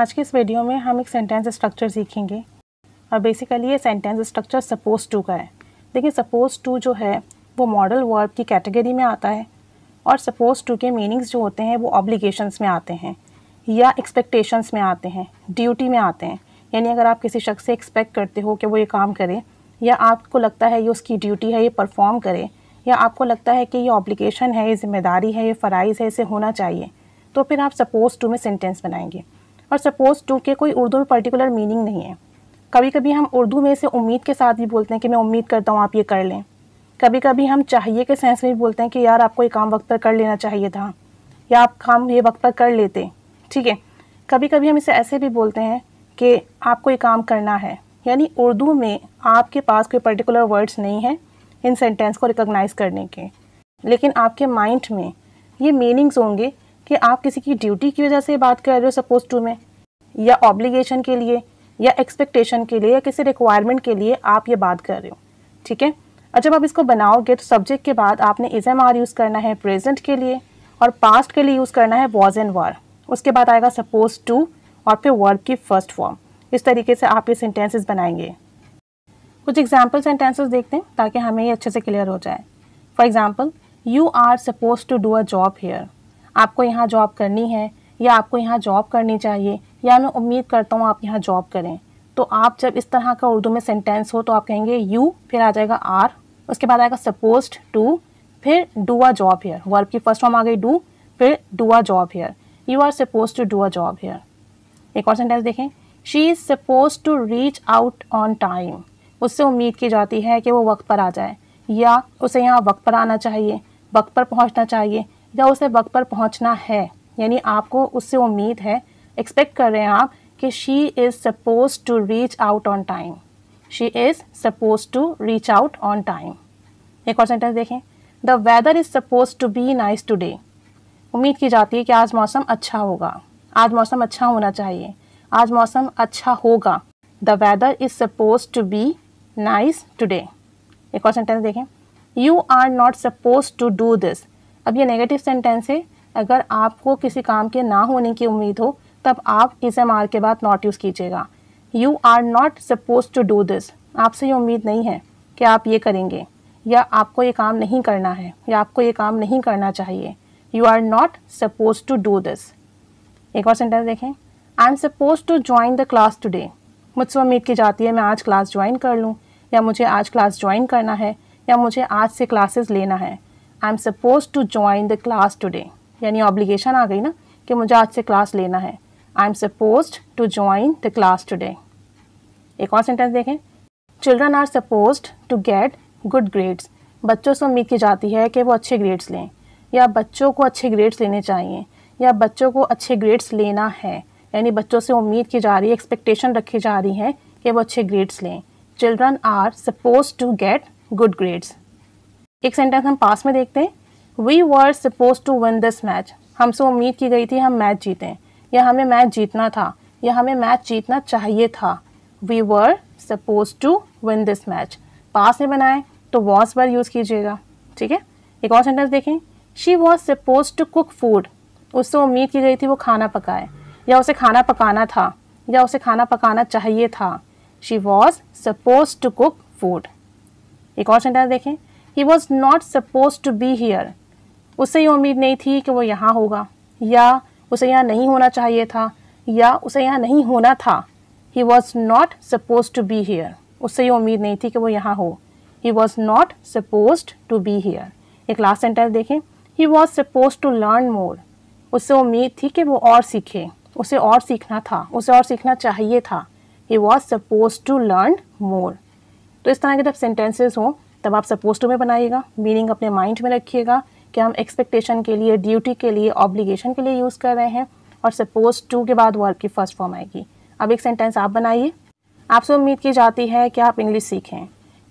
आज के इस वीडियो में हम एक सेंटेंस स्ट्रक्चर सीखेंगे और बेसिकली ये सेंटेंस स्ट्रक्चर सपोज टू का है देखिए सपोज टू जो है वो मॉडल वर्ब की कैटेगरी में आता है और सपोज टू के मीनिंग्स जो होते हैं वो ऑब्लिगेशंस में आते हैं या एक्सपेक्टेशंस में आते हैं ड्यूटी में आते हैं यानी अगर आप किसी शख्स से एक्सपेक्ट करते हो कि वो ये काम करे या आपको लगता है ये उसकी ड्यूटी है ये परफॉर्म करे या आपको लगता है कि ये ऑब्लिगेशन है ये जिम्मेदारी है ये फ़राइज़ है इसे होना चाहिए तो फिर आप सपोज टू में सेंटेंस बनाएंगे और सपोज टू के कोई उर्दू में पर्टिकुलर मीनिंग नहीं है कभी कभी हम उर्दू में इसे उम्मीद के साथ भी बोलते हैं कि मैं उम्मीद करता हूँ आप ये कर लें कभी कभी हम चाहिए के सेंस में भी बोलते हैं कि यार आपको ये काम वक्त पर कर लेना चाहिए था या आप काम ये वक्त पर कर लेते ठीक है कभी कभी हम इसे ऐसे भी बोलते हैं कि आपको ये काम करना है यानी उर्दू में आपके पास कोई पर्टिकुलर वर्ड्स नहीं हैं इन सेंटेंस को रिकॉग्नाइज करने के लेकिन आपके माइंड में ये मीनिंग्स होंगे कि आप किसी की ड्यूटी की वजह से बात कर रहे हो सपोज टू में या ऑब्लिगेशन के लिए या एक्सपेक्टेशन के लिए या किसी रिक्वायरमेंट के लिए आप ये बात कर रहे हो ठीक है और जब आप इसको बनाओगे तो सब्जेक्ट के बाद आपने इज एम आर यूज़ करना है प्रेजेंट के लिए और पास्ट के लिए यूज़ करना है वॉज एंड वार उसके बाद आएगा सपोज टू और फिर वर्ब की फर्स्ट फॉर्म इस तरीके से आप ये सेंटेंसेस बनाएंगे कुछ एग्जाम्पल सेंटेंसेस देखते हैं ताकि हमें ये अच्छे से क्लियर हो जाए for example you are supposed to do a job here आपको यहाँ जॉब करनी है या आपको यहाँ जॉब करनी चाहिए या मैं उम्मीद करता हूँ आप यहाँ जॉब करें तो आप जब इस तरह का उर्दू में सेंटेंस हो तो आप कहेंगे यू फिर आ जाएगा आर उसके बाद आएगा सपोज टू फिर do a job here verb की फर्स्ट फॉर्म आ गई डू फिर do a job here you are supposed to do a job here एक और सेंटेंस देखें she is supposed to reach out on time उससे उम्मीद की जाती है कि वो वक्त पर आ जाए या उसे यहाँ वक्त पर आना चाहिए वक्त पर पहुँचना चाहिए या उसे वक्त पर पहुंचना है यानी आपको उससे उम्मीद है एक्सपेक्ट कर रहे हैं आप कि she is supposed to reach out on time she is supposed to reach out on time एक और सेंटेंस देखें the weather is supposed to be nice today उम्मीद की जाती है कि आज मौसम अच्छा होगा आज मौसम अच्छा होना चाहिए आज मौसम अच्छा होगा the weather is supposed to be nice today एक और सेंटेंस देखें you are not supposed to do this अब ये नेगेटिव सेंटेंस है अगर आपको किसी काम के ना होने की उम्मीद हो तब आप इस एम आर के बाद नॉट यूज़ कीजिएगा you are not supposed to do this आपसे ये उम्मीद नहीं है कि आप ये करेंगे या आपको ये काम नहीं करना है या आपको ये काम नहीं करना चाहिए you are not supposed to do this एक और सेंटेंस देखें I am supposed to join the class today मुझसे उम्मीद की जाती है मैं आज क्लास ज्वाइन कर लूँ या मुझे आज क्लास ज्वाइन करना है या मुझे आज से क्लासेस लेना है I am supposed to join the class today यानी ऑब्लिगेशन आ गई ना कि मुझे आज से क्लास लेना है I am supposed to join the class today एक और सेंटेंस देखें children are supposed to get good grades बच्चों से उम्मीद की जाती है कि वो अच्छे ग्रेड्स लें या बच्चों को अच्छे ग्रेड्स लेने चाहिए या बच्चों को अच्छे ग्रेड्स लेना है यानी बच्चों से उम्मीद की जा रही है एक्सपेक्टेशन रखी जा रही है कि वो अच्छे ग्रेड्स लें children are supposed to get good grades एक सेंटेंस हम पास में देखते हैं we were supposed to win this match हमसे उम्मीद की गई थी हम मैच जीतें या हमें मैच जीतना था या हमें मैच जीतना चाहिए था we were supposed to win this match past में बनाएं तो वॉज वर यूज़ कीजिएगा ठीक है एक और सेंटेंस देखें she was supposed to cook food उससे उम्मीद की गई थी वो खाना पकाए या उसे खाना पकाना था या उसे खाना पकाना चाहिए था she was supposed to cook food एक और सेंटेंस देखें he was not supposed to be here उसे ये उम्मीद नहीं थी कि वो यहाँ होगा या उसे यहाँ नहीं होना चाहिए था या उसे यहाँ नहीं होना था he was not supposed to be here उससे ये उम्मीद नहीं थी कि वो यहाँ हो he was not supposed to be here एक लास्ट सेंटेंस देखें he was supposed to learn more उससे उम्मीद थी कि वो और सीखे उसे और सीखना था उसे और सीखना चाहिए था he was supposed to learn more तो इस तरह के जब सेंटेंसेस हों तब आप सपोज में बनाइएगा मीनिंग अपने माइंड में रखिएगा कि हम एक्सपेक्टेशन के लिए ड्यूटी के लिए ऑब्लिगेशन के लिए यूज़ कर रहे हैं और सपोज टू के बाद वर्ब की फर्स्ट फॉर्म आएगी अब एक सेंटेंस आप बनाइए आपसे उम्मीद की जाती है कि आप इंग्लिश सीखें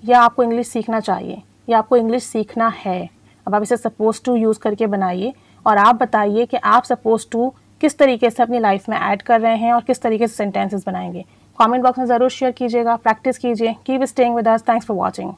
या आपको इंग्लिश सीखना चाहिए या आपको इंग्लिश सीखना है अब आप इसे सपोज टू यूज़ करके बनाइए और आप बताइए कि आप सपोज टू किस तरीके से अपनी लाइफ में ऐड कर रहे हैं और किस तरीके से सेंटेंसेस बनाएंगे कमेंट बॉक्स में ज़रूर शेयर कीजिएगा प्रैक्टिस कीजिए keep staying with us thanks for watching